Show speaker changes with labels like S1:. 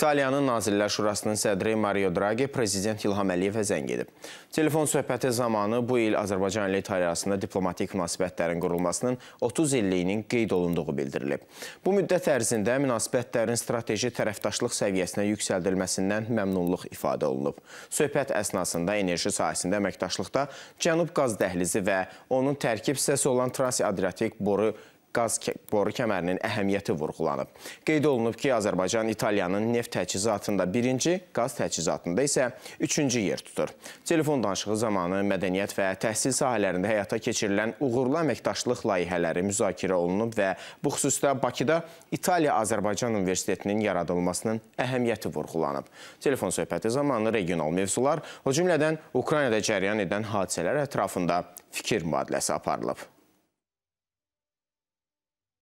S1: İtaliyanın Nazirlər Şurasının sədri Mario Draghi prezident İlham Əliyevə zəng edib. Telefon söhbəti zamanı bu il Azərbaycan ilə İtaliya arasında diplomatik münasibətlərin qurulmasının 30 illiyinin qeyd olunduğu bildirilib. Bu müddət ərzində münasibətlərin strateji tərəfdaşlıq səviyyəsinə yüksəldilməsindən məmnunluq ifadə olunub. Söhbət əsnasında enerji sahəsində əməkdaşlıqda Cənub qaz dəhlizi və onun tərkib hissəsi olan Transadriatik boru qaz boru kəmərinin əhəmiyyəti vurğulanıb. Qeyd olunub ki, Azərbaycan İtaliyanın neft təchizatında birinci, qaz təchizatında isə üçüncü yer tutur. Telefon danışığı zamanı mədəniyyət və təhsil sahələrində həyata keçirilən uğurlu əməkdaşlıq layihələri müzakirə olunub və bu xüsusda Bakıda İtaliya-Azərbaycan Universitetinin yaradılmasının əhəmiyyəti vurğulanıb. Telefon söhbəti zamanı regional mövzular, o cümlədən Ukraynada cəryan edən hadisələr ətrafında fikir mübadiləsi aparılıb.